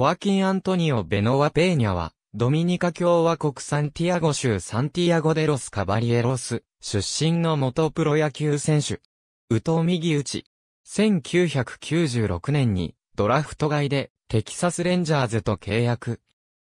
ホアキン・アントニオ・ベノワ・ペーニャは、ドミニカ共和国サンティアゴ州サンティアゴデロス・カバリエロス、出身の元プロ野球選手。宇藤右打ち。1996年に、ドラフト外で、テキサスレンジャーズと契約。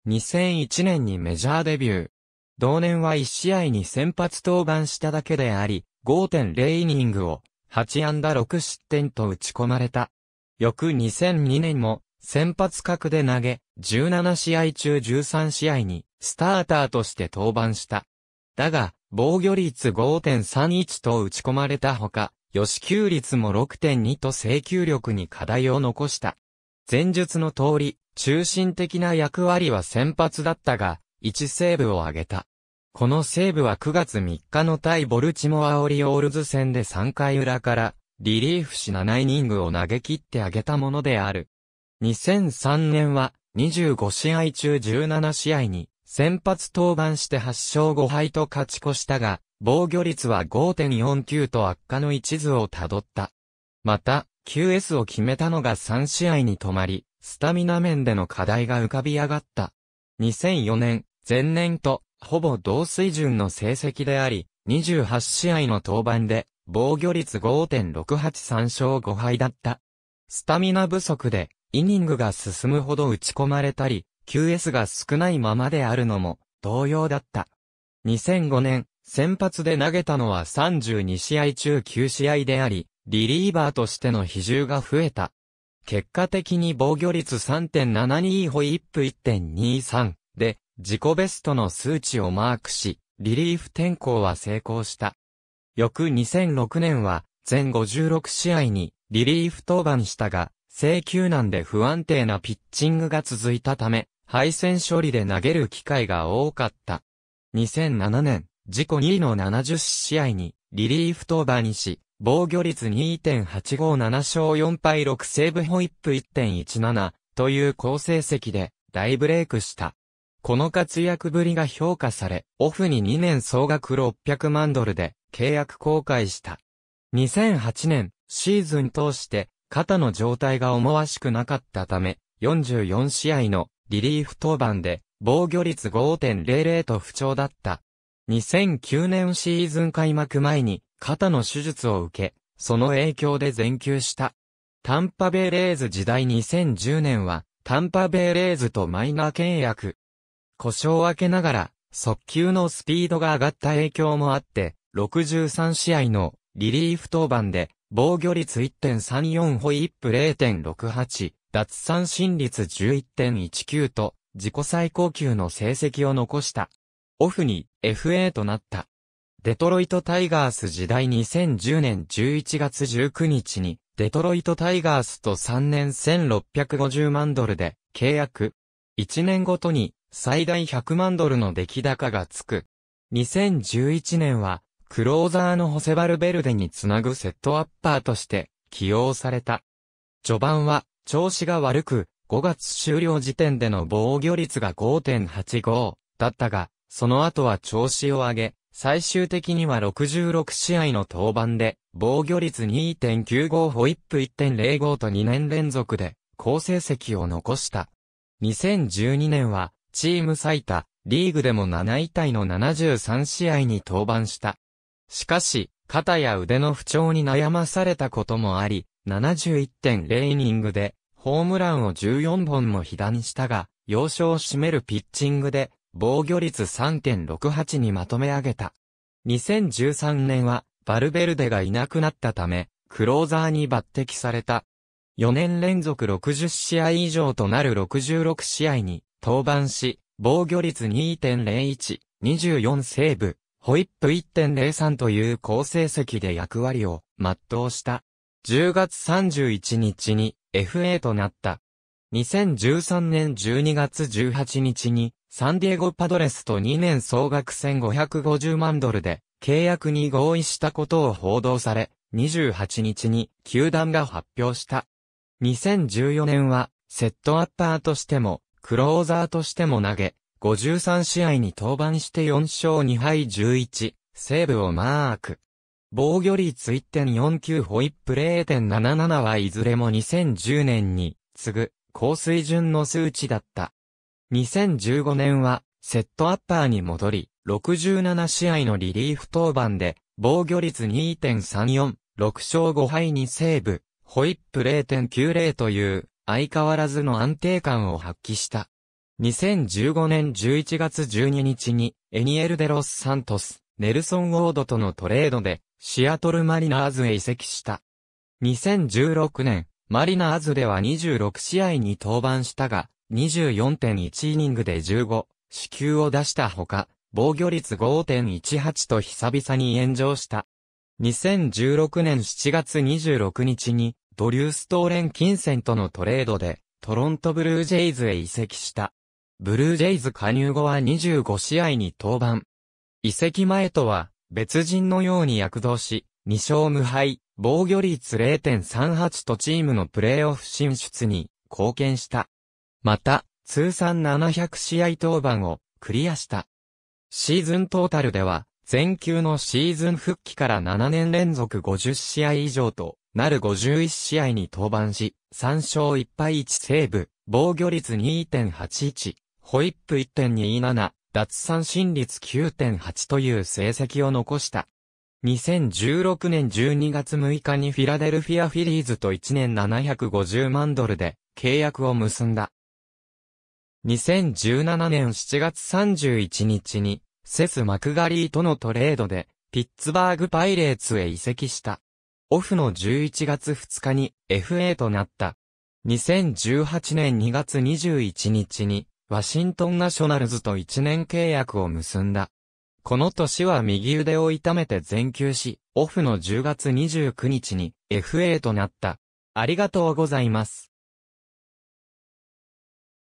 2001年にメジャーデビュー。同年は1試合に先発登板しただけであり、5.0イニングを、8安打6失点と打ち込まれた。翌2002年も、先発格で投げ、17試合中13試合に、スターターとして登板した。だが、防御率5.31と打ち込まれたほか、吉球率も6.2と制球力に課題を残した。前述の通り、中心的な役割は先発だったが、1セーブを挙げた。このセーブは9月3日の対ボルチモアオリオールズ戦で3回裏から、リリーフし7イニングを投げ切ってあげたものである。2003年は25試合中17試合に先発登板して8勝5敗と勝ち越したが、防御率は5.49と悪化の一途をたどった。また、QS を決めたのが3試合に止まり、スタミナ面での課題が浮かび上がった。2004年、前年とほぼ同水準の成績であり、28試合の登板で、防御率5.683勝5敗だった。スタミナ不足で、イニングが進むほど打ち込まれたり、QS が少ないままであるのも同様だった。2005年、先発で投げたのは32試合中9試合であり、リリーバーとしての比重が増えた。結果的に防御率3.72ホイップ1.23で自己ベストの数値をマークし、リリーフ転向は成功した。翌2006年は全56試合にリリーフ登板したが、制球難で不安定なピッチングが続いたため、敗戦処理で投げる機会が多かった。2007年、自己2位の70試合に、リリーフ登板にし、防御率2.857勝4敗6セーブホイップ1.17という好成績で大ブレイクした。この活躍ぶりが評価され、オフに2年総額600万ドルで契約公開した。2008年、シーズン通して肩の状態が思わしくなかったため、44試合のリリーフ登板で防御率5.00と不調だった。2009年シーズン開幕前に肩の手術を受け、その影響で全休した。タンパベイレーズ時代2010年は、タンパベイレーズとマイナー契約。故障を明けながら、速球のスピードが上がった影響もあって、63試合のリリーフ登板で防御率1.34ホイップ0.68、奪三振率11.19と、自己最高級の成績を残した。オフに FA となった。デトロイトタイガース時代2010年11月19日に、デトロイトタイガースと3年1650万ドルで契約。1年ごとに最大100万ドルの出来高がつく。2011年はクローザーのホセバルベルデにつなぐセットアッパーとして起用された。序盤は調子が悪く、5月終了時点での防御率が5.85だったが、その後は調子を上げ、最終的には66試合の登板で、防御率2.95ホイップ1.05と2年連続で、好成績を残した。2012年は、チーム最多、リーグでも7位タイの73試合に登板した。しかし、肩や腕の不調に悩まされたこともあり、71.0イニングで、ホームランを14本も被弾したが、要所を占めるピッチングで、防御率3.68にまとめ上げた。2013年は、バルベルデがいなくなったため、クローザーに抜擢された。4年連続60試合以上となる66試合に登板し、防御率2.01、24セーブ、ホイップ1.03という好成績で役割を全うした。10月31日に FA となった。2013年12月18日にサンディエゴパドレスと2年総額1550万ドルで契約に合意したことを報道され、28日に球団が発表した。2014年はセットアッパーとしてもクローザーとしても投げ、53試合に登板して4勝2敗11、セーブをマーク。防御率1.49ホイップ0.77はいずれも2010年に次ぐ高水準の数値だった。2015年はセットアッパーに戻り、67試合のリリーフ登板で防御率2.34、6勝5敗にセーブ、ホイップ0.90という相変わらずの安定感を発揮した。2015年11月12日に、エニエル・デロス・サントス、ネルソン・ウォードとのトレードで、シアトル・マリナーズへ移籍した。2016年、マリナーズでは26試合に登板したが、24.1イニングで15、支給を出したほか、防御率5.18と久々に炎上した。2016年7月26日に、ドリューストーレン・金銭とのトレードで、トロントブルージェイズへ移籍した。ブルージェイズ加入後は25試合に登板。移籍前とは別人のように躍動し、2勝無敗、防御率0.38とチームのプレーオフ進出に貢献した。また、通算700試合登板をクリアした。シーズントータルでは、全球のシーズン復帰から7年連続50試合以上となる51試合に登板し、3勝1敗1セーブ、防御率2.81。ホイップ1.27、奪三振率9.8という成績を残した。2016年12月6日にフィラデルフィアフィリーズと1年750万ドルで契約を結んだ。2017年7月31日にセス・マクガリーとのトレードでピッツバーグパイレーツへ移籍した。オフの11月2日に FA となった。2018年2月21日にワシントンナショナルズと1年契約を結んだ。この年は右腕を痛めて全休し、オフの10月29日に FA となった。ありがとうございます。